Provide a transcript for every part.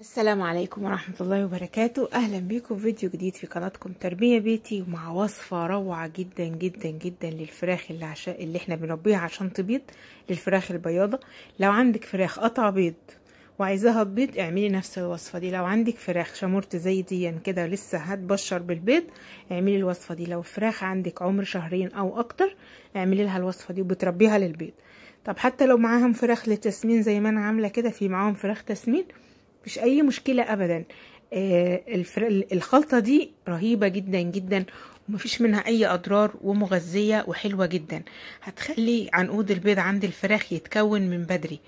السلام عليكم ورحمة الله وبركاته أهلا بكم في فيديو جديد في قناتكم تربية بيتي ومع وصفة روعة جدا جدا جدا للفراخ اللي, عشان اللي احنا بنربيها عشان تبيض للفراخ البياضة لو عندك فراخ قطع بيض وعايزاها تبيض اعملي نفس الوصفة دي لو عندك فراخ شامورت زي دي كده لسه هتبشر بالبيض اعملي الوصفة دي لو فراخ عندك عمر شهرين او اكتر اعملي لها الوصفة دي وبتربيها للبيض طب حتى لو معاهم فراخ للتسمين زي ما انا عاملة كده في معاهم فراخ تسمين مفيش اي مشكله ابدا آه، الخلطه دي رهيبه جدا جدا ومفيش منها اي اضرار ومغذيه وحلوه جدا هتخلي عنقود البيض عند الفراخ يتكون من بدري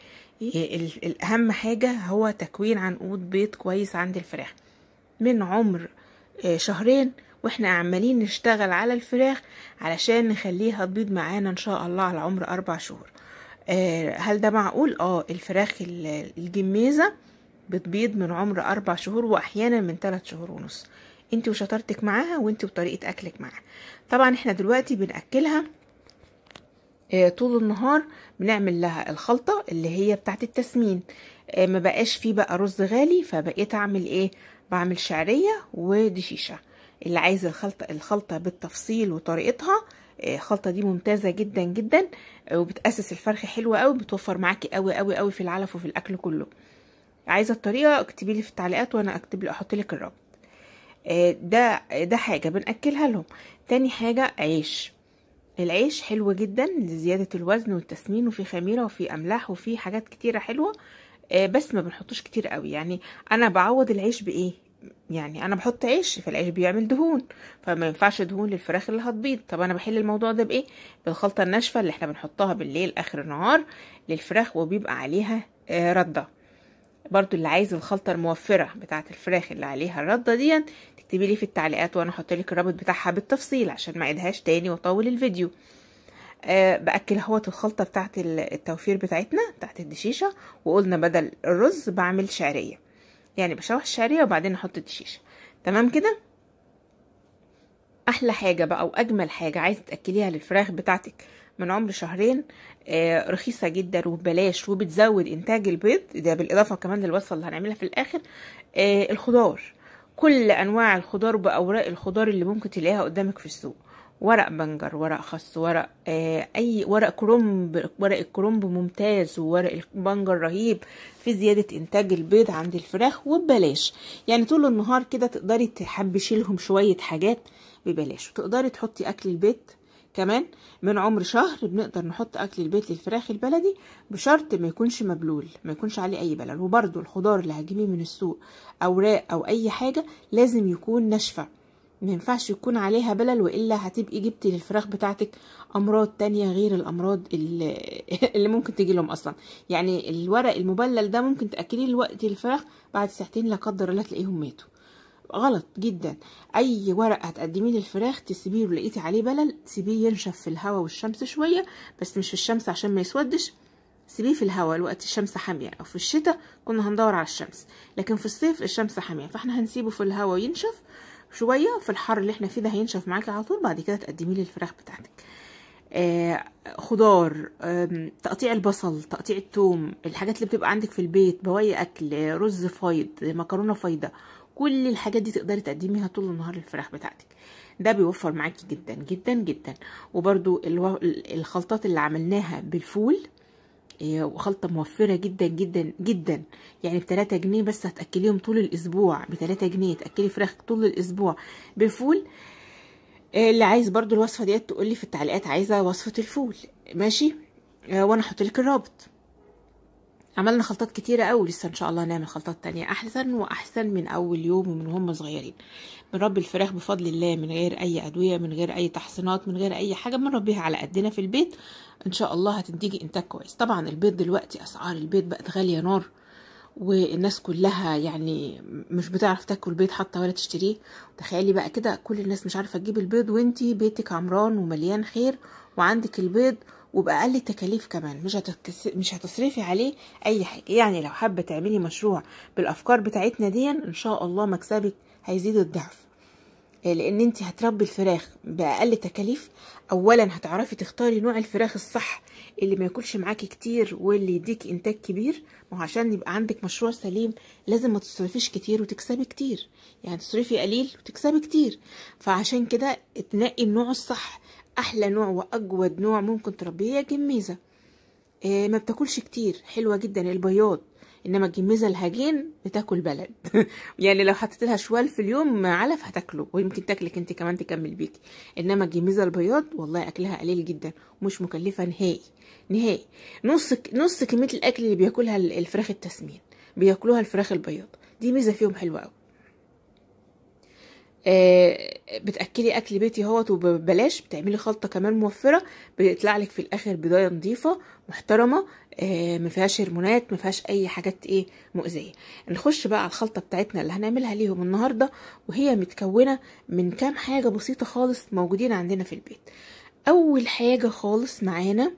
الاهم حاجه هو تكوين عنقود بيض كويس عند الفراخ من عمر آه، شهرين واحنا عمالين نشتغل على الفراخ علشان نخليها تبيض معانا ان شاء الله على عمر اربع شهور آه، هل ده معقول اه الفراخ الجميزه بتبيض من عمر أربع شهور وأحيانا من ثلاث شهور ونص انت وشطارتك معاها وانت وطريقة أكلك معاها طبعا احنا دلوقتي بنأكلها آه، طول النهار بنعمل لها الخلطة اللي هي بتاعة التسمين آه، ما بقاش فيه بقى رز غالي فبقيت اعمل ايه بعمل شعرية ودشيشة اللي عايز الخلطة, الخلطة بالتفصيل وطريقتها آه، الخلطة دي ممتازة جدا جدا وبتأسس الفرخ حلوة قوي بتوفر معاكي قوي قوي قوي في العلف وفي الأكل كله عايزه الطريقه اكتبي لي في التعليقات وانا اكتب لي احط لك الرابط آه، ده ده حاجه بناكلها لهم تاني حاجه عيش العيش حلو جدا لزياده الوزن والتسمين وفي خميره وفي املاح وفي حاجات كتيره حلوه آه، بس ما بنحطوش كتير قوي يعني انا بعوض العيش بايه يعني انا بحط عيش فالعيش بيعمل دهون فما ينفعش دهون للفراخ اللي هتبيض طب انا بحل الموضوع ده بايه بالخلطه الناشفه اللي احنا بنحطها بالليل اخر النهار للفراخ وبيبقى عليها آه، رده برضو اللي عايز الخلطة الموفرة بتاعة الفراخ اللي عليها الردة دي تكتبي لي في التعليقات وانا احط لك الرابط بتاعها بالتفصيل عشان ما عيدهاش تاني واطول الفيديو أه باكل اهوت الخلطه بتاعه التوفير بتاعتنا بتاعه الدشيشه وقلنا بدل الرز بعمل شعريه يعني بشوح الشعريه وبعدين احط الدشيشه تمام كده احلى حاجه بقى واجمل حاجه عايزه تاكليها للفراخ بتاعتك من عمر شهرين آه، رخيصة جدا وببلاش وبتزود انتاج البيض ده بالاضافة كمان للوصفة اللي هنعملها في الاخر آه، الخضار كل انواع الخضار باوراق الخضار اللي ممكن تلاقيها قدامك في السوق ورق بنجر ورق خس ورق آه اي ورق كرنب ورق الكرنب ممتاز وورق البنجر رهيب في زياده انتاج البيض عند الفراخ وببلاش يعني طول النهار كده تقدري تحبشي لهم شويه حاجات ببلاش وتقدري تحطي اكل البيت كمان من عمر شهر بنقدر نحط اكل البيت للفراخ البلدي بشرط ما يكونش مبلول ما يكونش عليه اي بلل وبرده الخضار اللي هتجيبيه من السوق اوراق او اي حاجه لازم يكون ناشفه ما ينفعش يكون عليها بلل والا هتبقي جبتي للفراخ بتاعتك امراض تانية غير الامراض اللي, اللي ممكن تيجي لهم اصلا يعني الورق المبلل ده ممكن تاكليه لوقت الفراخ بعد ساعتين لا قدر الله تلاقيهم ماتوا غلط جدا اي ورق هتقدميه للفراخ تسيبيه ولقيتي عليه بلل سيبيه ينشف في الهواء والشمس شويه بس مش في الشمس عشان ما يسودش سيبيه في الهواء الوقت الشمس حاميه او في الشتاء كنا هندور على الشمس لكن في الصيف الشمس حاميه فاحنا هنسيبه في الهواء ينشف شويه في الحر اللي احنا فيه ده هينشف معاكي على طول بعد كده تقدميه للفراخ بتاعتك آه خضار آه تقطيع البصل تقطيع الثوم الحاجات اللي بتبقى عندك في البيت بواقي اكل رز فايض مكرونه فايضه كل الحاجات دي تقدري تقدميها طول النهار للفراخ بتاعتك ده بيوفر معاكي جدا جدا جدا وبرده الخلطات اللي عملناها بالفول آه، وخلطه موفره جدا جدا جدا يعني ب 3 جنيه بس هتاكليهم طول الاسبوع ب 3 جنيه تاكلي فراخ طول الاسبوع بفول آه، اللي عايز برضو الوصفه ديت تقولي في التعليقات عايزه وصفه الفول ماشي آه، وانا احط لك الرابط عملنا خلطات كتيرة قوي لسه ان شاء الله هنعمل خلطات تانية احسن واحسن من اول يوم ومن هم صغيرين بنربي الفراخ بفضل الله من غير اي ادوية من غير اي تحصينات من غير اي حاجة بنربيها على قدنا في البيت ان شاء الله هتنتجي انتاج كويس طبعا البيض دلوقتي اسعار البيض بقت غالية نار والناس كلها يعني مش بتعرف تاكل بيض حتى ولا تشتريه تخيلي بقى كده كل الناس مش عارفه تجيب البيض وانتي بيتك عمران ومليان خير وعندك البيض وباقل التكاليف كمان مش هتكس... مش هتصرفي عليه اي حاجه يعني لو حابه تعملي مشروع بالافكار بتاعتنا دي ان شاء الله مكسبك هيزيد الضعف آه، لان انت هتربي الفراخ باقل تكاليف اولا هتعرفي تختاري نوع الفراخ الصح اللي ما ياكلش معاكي كتير واللي يديك انتاج كبير ما هو عشان يبقى عندك مشروع سليم لازم ما تصرفيش كتير وتكسبي كتير يعني تصرفي قليل وتكسبي كتير فعشان كده تنقي النوع الصح احلى نوع واجود نوع ممكن تربيه هي الجميزه إيه ما بتاكلش كتير حلوه جدا البياض انما الجميزه الهجين بتاكل بلد يعني لو حطيت لها شوال في اليوم علف هتاكله ويمكن تاكلك انت كمان تكمل بيك انما الجميزه البياض والله اكلها قليل جدا ومش مكلفه نهائي نهائي نص نص كميه الاكل اللي بياكلها الفراخ التسمين بياكلوها الفراخ البياض دي ميزه فيهم حلوه قوي آه، بتاكلي اكل بيتي اهوت وببلاش بتعملي خلطه كمان موفره بيطلع لك في الاخر بدايه نظيفه محترمه آه، ما فيهاش هرمونات ما فيهاش اي حاجات ايه مؤذيه نخش بقى على الخلطه بتاعتنا اللي هنعملها ليهم النهارده وهي متكونه من كام حاجه بسيطه خالص موجودين عندنا في البيت اول حاجه خالص معانا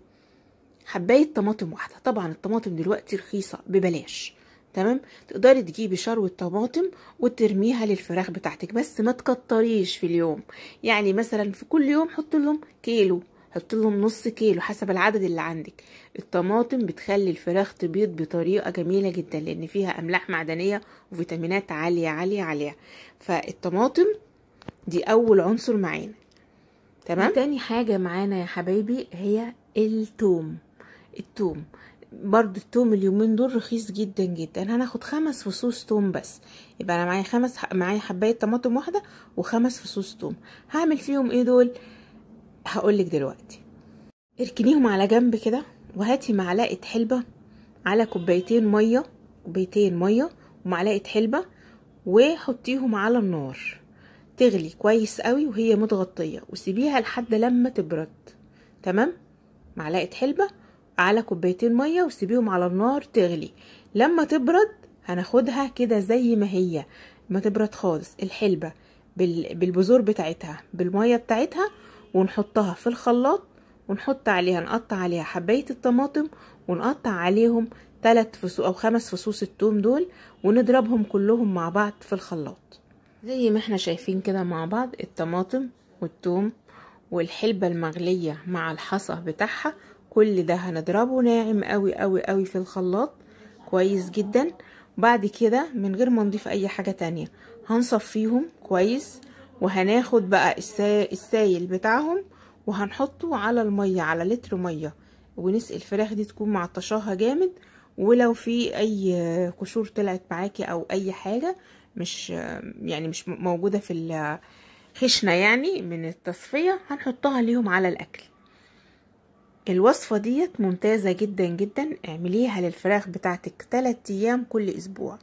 حبايه طماطم واحده طبعا الطماطم دلوقتي رخيصه ببلاش تمام تقدري تجيبي شروه طماطم وترميها للفراخ بتاعتك بس ما تكتريش في اليوم يعني مثلا في كل يوم حط لهم كيلو حط لهم نص كيلو حسب العدد اللي عندك الطماطم بتخلي الفراخ تبيض بطريقه جميله جدا لان فيها املاح معدنيه وفيتامينات عاليه عاليه عاليه فالطماطم دي اول عنصر معانا تمام تاني حاجه معانا يا حبايبي هي التوم التوم برضو التوم اليومين دول رخيص جدا جدا يعني هناخد خمس فصوص توم بس يبقى انا معايا خمس معايا حبايه طماطم واحده وخمس فصوص توم هعمل فيهم ايه دول هقولك دلوقتي اركنيهم على جنب كده وهاتي معلقه حلبه على كوبايتين ميه كوبايتين ميه ومعلقه حلبه وحطيهم على النار تغلي كويس قوي وهي متغطيه وسيبيها لحد لما تبرد تمام معلقه حلبه على كوبايتين ميه وسيبيهم على النار تغلي لما تبرد هناخدها كده زي ما هي ما تبرد خالص الحلبه بالبذور بتاعتها بالميه بتاعتها ونحطها في الخلاط ونحط عليها نقطع عليها حبايه الطماطم ونقطع عليهم ثلاث فصوص او خمس فصوص التوم دول ونضربهم كلهم مع بعض في الخلاط زي ما احنا شايفين كده مع بعض الطماطم والتوم والحلبة المغلية مع الحصى بتاعها كل ده هنضربه ناعم قوي قوي قوي في الخلاط كويس جدا بعد كده من غير ما نضيف اي حاجة تانية هنصفيهم كويس وهناخد بقى السايل بتاعهم وهنحطه على المية على لتر مية ونسقي الفراخ دي تكون معطشاها جامد ولو في اي قشور طلعت معاكي او اي حاجة مش يعني مش موجودة في الخشنة يعني من التصفية هنحطها ليهم على الاكل الوصفة ديت ممتازة جدا جدا اعمليها للفراخ بتاعتك 3 ايام كل اسبوع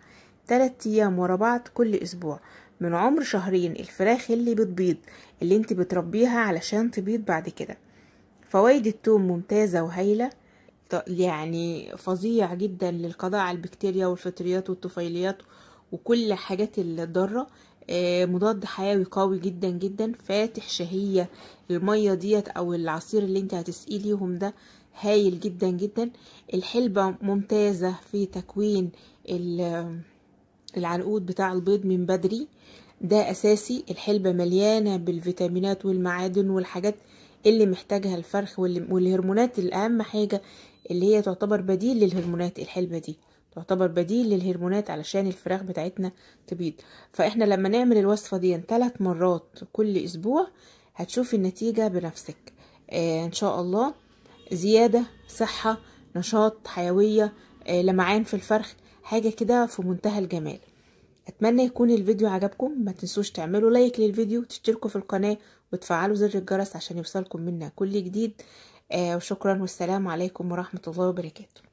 3 ايام ورا بعض كل اسبوع من عمر شهرين الفراخ اللي بتبيض اللي انت بتربيها علشان تبيض بعد كده فوائد التوم ممتازة وهايلة يعني فظيع جدا للقضاء على البكتيريا والفطريات والطفيليات وكل الحاجات الضارة آه، مضاد حيوي قوي جدا جدا فاتح شهية المية ديت او العصير اللي انت هتسقيليهم ليهم ده هايل جدا جدا الحلبة ممتازة في تكوين العنقود بتاع البيض من بدري ده اساسي الحلبة مليانة بالفيتامينات والمعادن والحاجات اللي محتاجها الفرخ والهرمونات الاهم حاجة اللي هي تعتبر بديل للهرمونات الحلبة دي تعتبر بديل للهرمونات علشان الفراخ بتاعتنا تبيض فاحنا لما نعمل الوصفه دي ثلاث مرات كل اسبوع هتشوفي النتيجه بنفسك آه ان شاء الله زياده صحه نشاط حيويه آه لمعان في الفرخ حاجه كده في منتهى الجمال اتمنى يكون الفيديو عجبكم ما تنسوش تعملوا لايك للفيديو تشتركوا في القناه وتفعلوا زر الجرس عشان يوصلكم منا كل جديد آه وشكرا والسلام عليكم ورحمه الله وبركاته